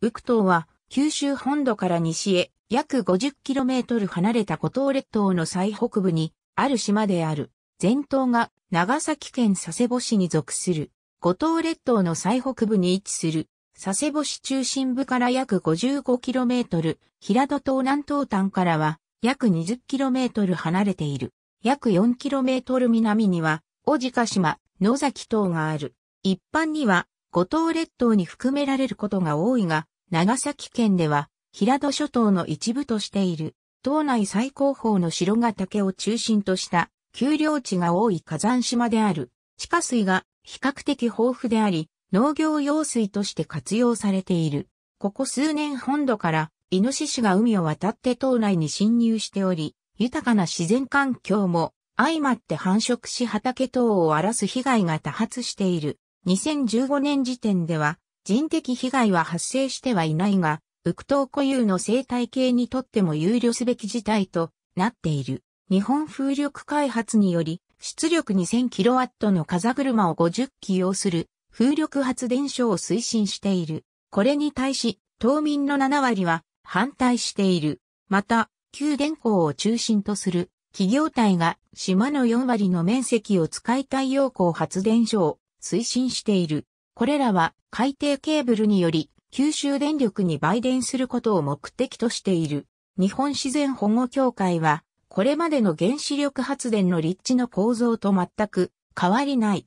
ウク島は九州本土から西へ約 50km 離れた五島列島の最北部にある島である。全島が長崎県佐世保市に属する。五島列島の最北部に位置する。佐世保市中心部から約 55km、平戸島南東端からは約 20km 離れている。約 4km 南には、小鹿島、野崎島がある。一般には、五島列島に含められることが多いが、長崎県では、平戸諸島の一部としている、島内最高峰の城ヶ岳を中心とした、丘陵地が多い火山島である、地下水が比較的豊富であり、農業用水として活用されている。ここ数年本土から、イノシシが海を渡って島内に侵入しており、豊かな自然環境も、相まって繁殖し畑等を荒らす被害が多発している。2015年時点では人的被害は発生してはいないが、ウクトウ固有の生態系にとっても憂慮すべき事態となっている。日本風力開発により、出力 2000kW の風車を50機要する風力発電所を推進している。これに対し、島民の7割は反対している。また、旧電工を中心とする企業体が島の4割の面積を使い太陽光発電所を推進している。これらは海底ケーブルにより九州電力に売電することを目的としている。日本自然保護協会は、これまでの原子力発電の立地の構造と全く変わりない。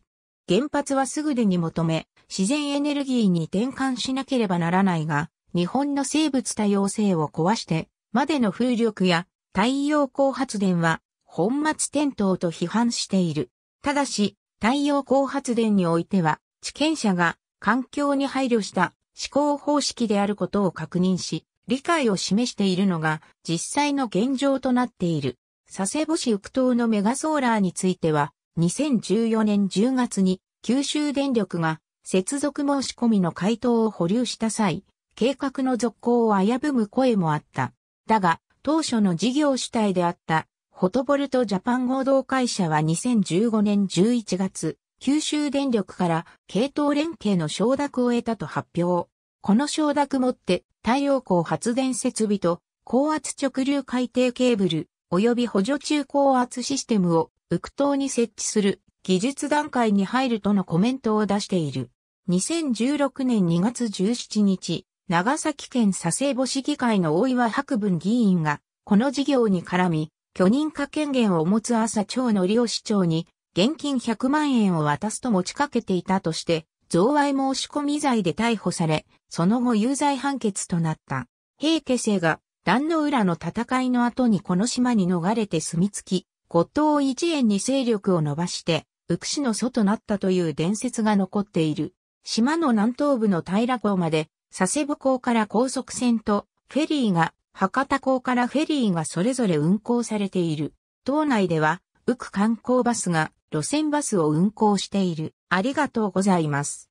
原発はすぐでに求め、自然エネルギーに転換しなければならないが、日本の生物多様性を壊してまでの風力や太陽光発電は本末転倒と批判している。ただし、太陽光発電においては、地権者が環境に配慮した思考方式であることを確認し、理解を示しているのが実際の現状となっている。佐世保市浮島のメガソーラーについては、2014年10月に九州電力が接続申し込みの回答を保留した際、計画の続行を危ぶむ声もあった。だが、当初の事業主体であったフォトボルトジャパン合同会社は2015年11月、九州電力から系統連携の承諾を得たと発表。この承諾もって太陽光発電設備と高圧直流海底ケーブル及び補助中高圧システムを浮島に設置する技術段階に入るとのコメントを出している。2016年2月17日、長崎県佐世保市議会の大岩博文議員がこの事業に絡み、許認可権限を持つ朝朝の両市長に、現金100万円を渡すと持ちかけていたとして、贈賄申し込み罪で逮捕され、その後有罪判決となった。平家生が、壇の浦の戦いの後にこの島に逃れて住み着き、五島一円に勢力を伸ばして、浮祉の祖となったという伝説が残っている。島の南東部の平港まで、佐世保港から高速船とフェリーが博多港からフェリーがそれぞれ運行されている。島内では、浮く観光バスが路線バスを運行している。ありがとうございます。